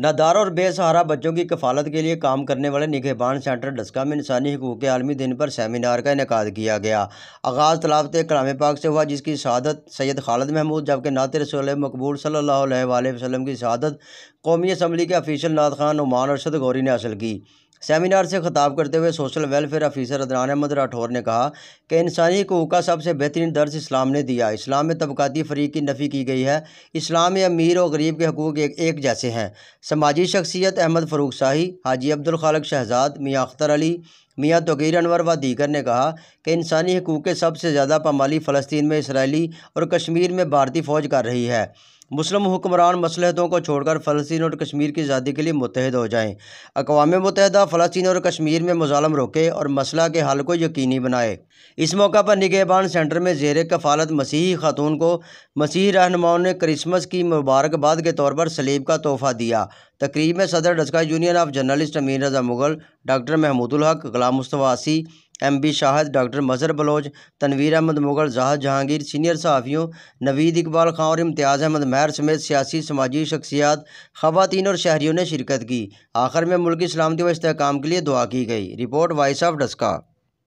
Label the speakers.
Speaker 1: नादार और बेसहारा बच्चों की कफालत के लिए काम करने वाले निगहबान सेंटर डस्का में इंसानी हकूक़ के आलमी दिन पर सेमिनार का इनका किया गया आगाज़ तलाबत कलाम पाक से हुआ जिसकी शहादत सैयद खालद महमूद जबकि नात रसोल मकबूल सल्ला वसलम की शहादत कौमी असम्बली के अफीशल नाद खान नुमान अरशद गौरी ने हासिल की सेमिनार से खताब करते हुए social welfare officer Adnan Ahmad Rathore ने कहा कि इंसानी हकूक़ का सबसे बेहतरीन दर्ज इस्लाम ने दिया इस्लाम में तबकती फरीक की नफ़ी की गई है इस्लाम में अमीर और गरीब के हकूक़ एक, एक जैसे हैं समाजी शख्सियत अहमद फ़रूक शाही हाजी अब्दुल खालक शहजाद मियाँ अख्तर अली मियाँ तगीर अनवर व दीगर ने कहा कि इंसानी हकूक़ के सबसे ज़्यादा पामाली फ़लस्तीन में इसराइली और कश्मीर में भारतीय फ़ौज कर रही है मुस्लिम हुक्मरान मसलहतों को छोड़कर फ़लस्तीन और कश्मीर की आज़ादी के लिए मुतहद हो जाएँ अकवा मुतहदा फ़लस्तीन और कश्मीर में मुजालम रोके और मसला के हल को यकीनी बनाए इस मौका पर निगेबान सेंटर में जेर कफालत मसीही खातून को मसीही रहनुमाओं ने क्रिसमस की मुबारकबाद के तौर पर सलीब का तोहफ़ा दिया तकरीब में सदर डस्का यूनियन ऑफ जर्नलिस्ट अमीर रजा Mughal doctor Mahmudul Haq Ghulam Mustawasi M B Shahid doctor Mazhar Baloch Tanveer Ahmad Mughal Jihad Jahangir senior सहाफ़ियों नवीद इकबाल खां और इम्तियाज़ अहमद महर समेत सियासी समाजी शख्सियात ख़वान और शहरीों ने शिरकत की आखिर में मुल्क सलामती व इसकाम के लिए दुआ की गई रिपोर्ट वॉइस ऑफ डस्का